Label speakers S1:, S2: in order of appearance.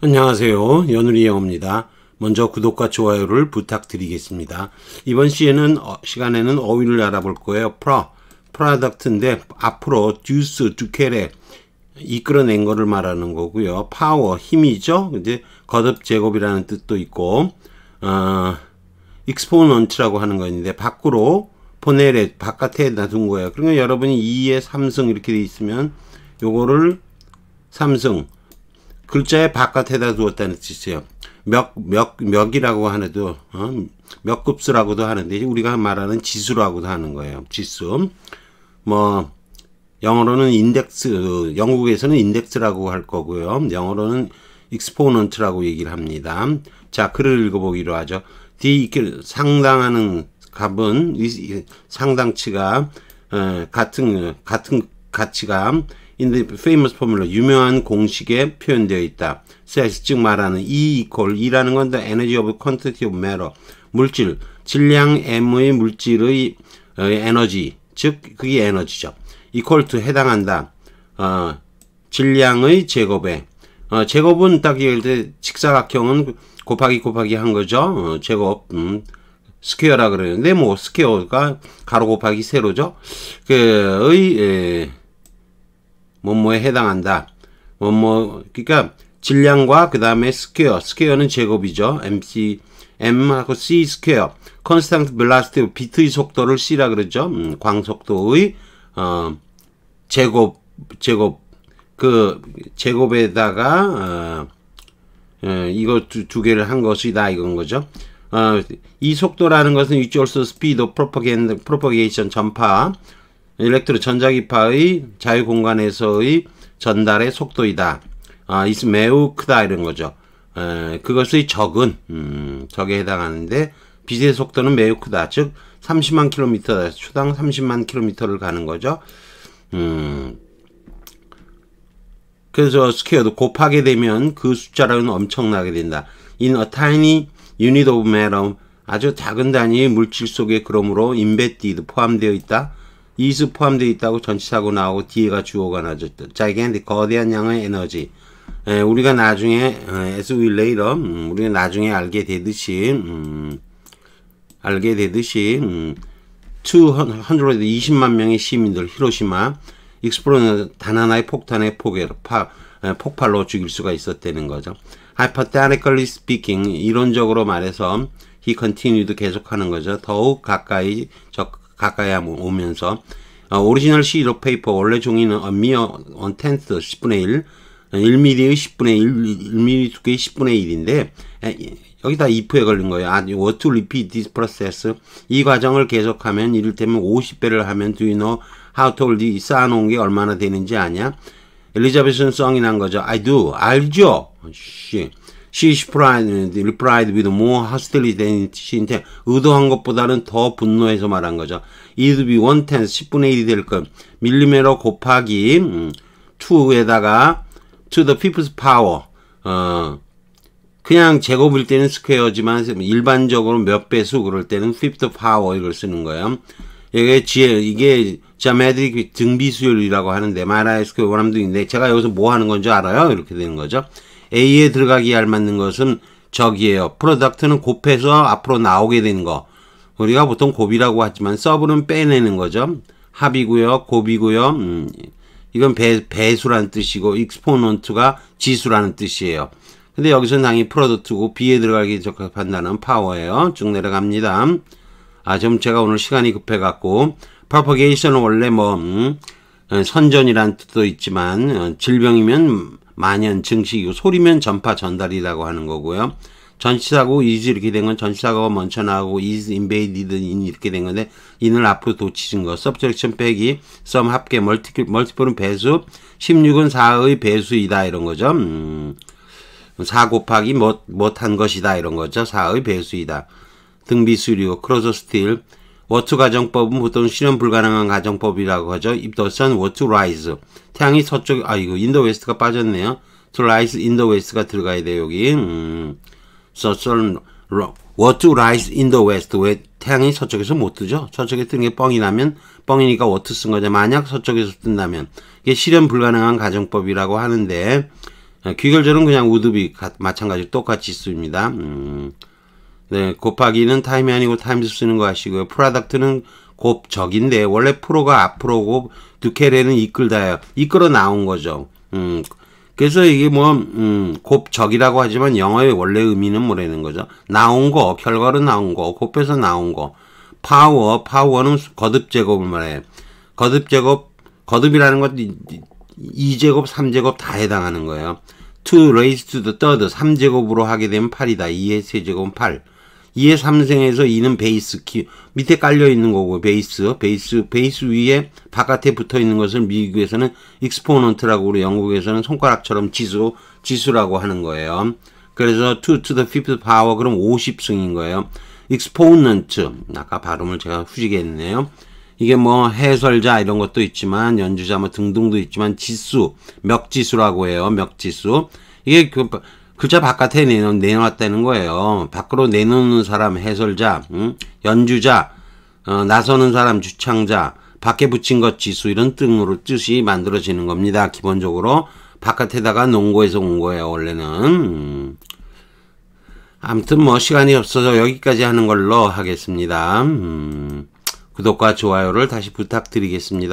S1: 안녕하세요. 연우리 영어입니다. 먼저 구독과 좋아요를 부탁드리겠습니다. 이번 시에는 어, 시간에는 어휘를 알아볼 거예요. pro, product인데 앞으로 듀스, 두켈에 이끌어낸 거를 말하는 거고요. power, 힘이죠. 이제 거듭 제곱이라는 뜻도 있고 어, exponent라고 하는 건데 밖으로 보내래 바깥에 놔둔 거예요. 그러면 그러니까 여러분이 2의 3승 이렇게 돼 있으면 요거를 3승 글자의 바깥에다 두었다는 뜻이에요. 몇, 몇, 몇이라고 하는도, 어? 몇 급수라고도 하는데, 우리가 말하는 지수라고도 하는 거예요. 지수. 뭐, 영어로는 인덱스, 그 영국에서는 인덱스라고 할 거고요. 영어로는 익스포넌트라고 얘기를 합니다. 자, 글을 읽어보기로 하죠. D 상당하는 값은 상당치가 어, 같은 같은 가치가 in the famous formula 유명한 공식에 표현되어 있다. says 즉 말하는 E equal E라는 건 the energy of quantity of matter 물질 질량 M의 물질의 어, 에너지 즉 그게 에너지죠. equal to 해당한다. 어, 질량의 제곱에 어, 제곱은 딱 예를 들 직사각형은 곱하기 곱하기 한 거죠. 어, 제곱 음, 스퀘어라 그러는데 뭐 스퀘어가 가로 곱하기 세로죠. 그의 에, 뭐뭐에 해당한다. 뭐뭐 그러니까 질량과 그 다음에 스퀘어 스퀘어는 제곱이죠. MC M하고 C 스퀘어 컨스탄트 벨라스티 비트의 속도를 C라 그러죠. 음, 광속도의 어, 제곱 제곱 그 제곱에다가 어, 예, 이거 두, 두 개를 한 것이다 이건 거죠. 어, 이 속도라는 것은 유치얼스 스피드 프로퍼게이션 전파 일렉트로 전자기파의 자유 공간에서의 전달의 속도이다. 아, is 매우 크다 이런 거죠. 에, 그것의 적은 음, 적에 해당하는데 빛의 속도는 매우 크다. 즉 30만 킬로미터 초당 30만 킬로미터를 가는 거죠. 음, 그래서 스퀘어도 곱하게 되면 그 숫자라는 엄청나게 된다. In a tiny unit of matter 아주 작은 단위의 물질 속에 그러므로 인베티드 포함되어 있다. 이수 포함되어 있다고 전치사고 나오고 뒤에가 주어가 나죠. 졌 자기한테 거대한 양의 에너지. 에, 예, 우리가 나중에 어, as we later 음, 우리가 나중에 알게 되듯이 음, 알게 되듯이 음, 220만 명의 시민들 히로시마 익스플로는 단 하나의 폭탄의 폭에, 파, 에, 예, 폭발로 죽일 수가 있었다는 거죠. Hypothetically speaking, 이론적으로 말해서 he continued 계속하는 거죠. 더욱 가까이 적, 가까이 오면서 어, 오리지널 시로 페이퍼 원래 종이는 어, 미어 원텐스 10분의 1 1mm의 10분의 1, 1mm 두께의 10분의 1인데 여기다 if에 걸린 거예요. 아, what to repeat this process. 이 과정을 계속하면 이를테면 50배를 하면 do you know how tall 이 쌓아놓은 게 얼마나 되는지 아냐? 엘리자베스는 썽이 난 거죠. I do. 알죠? 씨. She is fried, replied with more hostility than she intended. 의도한 것보다는 더 분노해서 말한 거죠. It be one tenth, 10분의 1이 될 것. 밀리메로 곱하기, 음, 2에다가, to the people's power. 어, 그냥 제곱일 때는 스퀘어지만 일반적으로 몇 배수 그럴 때는 fifth power 이걸 쓰는 거예요. 이게 지혜, 이게 자매드릭등비수율이라고 하는데 마라의 스퀘어 원함있는데 제가 여기서 뭐 하는 건 줄 알아요? 이렇게 되는 거죠. A에 들어가기 알맞는 것은 적이에요 프로덕트는 곱해서 앞으로 나오게 된 거. 우리가 보통 곱이라고 하지만 서브는 빼내는 거죠. 합이고요. 곱이고요. 음, 이건 배, 배수라는 뜻이고 익스포넌트가 지수라는 뜻이에요. 근데 여기서 는 당연히 프로덕트고 B에 들어가기 적합한 다는 파워예요. 쭉 내려갑니다. 아, 좀 제가 오늘 시간이 급해갖고 프로퍼게이션은 원래 뭐 음, 선전이란 뜻도 있지만 어, 질병이면 만연, 증식이고 소리면 전파 전달이라고 하는 거고요. 전시사고 is 이렇게 된 건전시사고가 먼저 나오고 is invaded in 이렇게 된 건데 인을 앞으로 도치진 거 subtraction 빼기 sum 합계 multiple, 은 배수 16은 4의 배수이다 이런 거죠. 음, 4 곱하기 못, 못 한 것이다 이런 거죠. 4의 배수이다. 등비수리고 크로저 스틸 워트 가정법은 보통 실현 불가능한 가정법이라고 하죠. If the sun were to rise. 태양이 서쪽, 아이고, 인더 웨스트가 빠졌네요. to rise in the west가 들어가야 돼요, 여기. 음. So sun were to rise in the west. 왜 태양이 서쪽에서 못 뜨죠? 서쪽에 뜨는 게 뻥이 나면, 뻥이니까 워트 쓴 거죠. 만약 서쪽에서 뜬다면. 이게 실현 불가능한 가정법이라고 하는데, 귀결절은 그냥 우드비, 마찬가지로 똑같이 입니다 음. 네, 곱하기는 타임이 아니고 타임스 쓰는 거 아시고요. 프로덕트는 곱적인데 원래 프로가 앞으로고 두캐레는 이끌다요. 이끌어 나온 거죠. 음. 그래서 이게 뭐 음, 곱적이라고 하지만 영어의 원래 의미는 뭐라는 거죠? 나온 거, 결과로 나온 거, 곱해서 나온 거. 파워, 파워는 거듭 제곱을 말해. 거듭 제곱, 거듭이라는 것 2제곱, 3제곱 다 해당하는 거예요. 2 raised to the third, 3제곱으로 하게 되면 8이다. 2의 세제곱은 8. 2의 3승에서 2는 베이스 키 밑에 깔려 있는 거고 베이스 베이스 베이스 위에 바깥에 붙어 있는 것을 미국에서는 익스포넌트라고 우리 영국에서는 손가락처럼 지수 지수라고 하는 거예요. 그래서 2 to the fifth power 그럼 50승인 거예요. 익스포넌트 아까 발음을 제가 후지게 했네요. 이게 뭐 해설자 이런 것도 있지만 연주자 뭐 등등도 있지만 지수 멱지수라고 해요. 멱지수 이게 그 글자 바깥에 내놓, 내놨다는 거예요. 밖으로 내놓는 사람, 해설자, 음? 연주자, 어, 나서는 사람, 주창자, 밖에 붙인 것 지수 이런 등으로 뜻이 만들어지는 겁니다. 기본적으로 바깥에다가 농고에서 온 거예요. 원래는. 음. 아무튼 뭐 시간이 없어서 여기까지 하는 걸로 하겠습니다. 음. 구독과 좋아요를 다시 부탁드리겠습니다.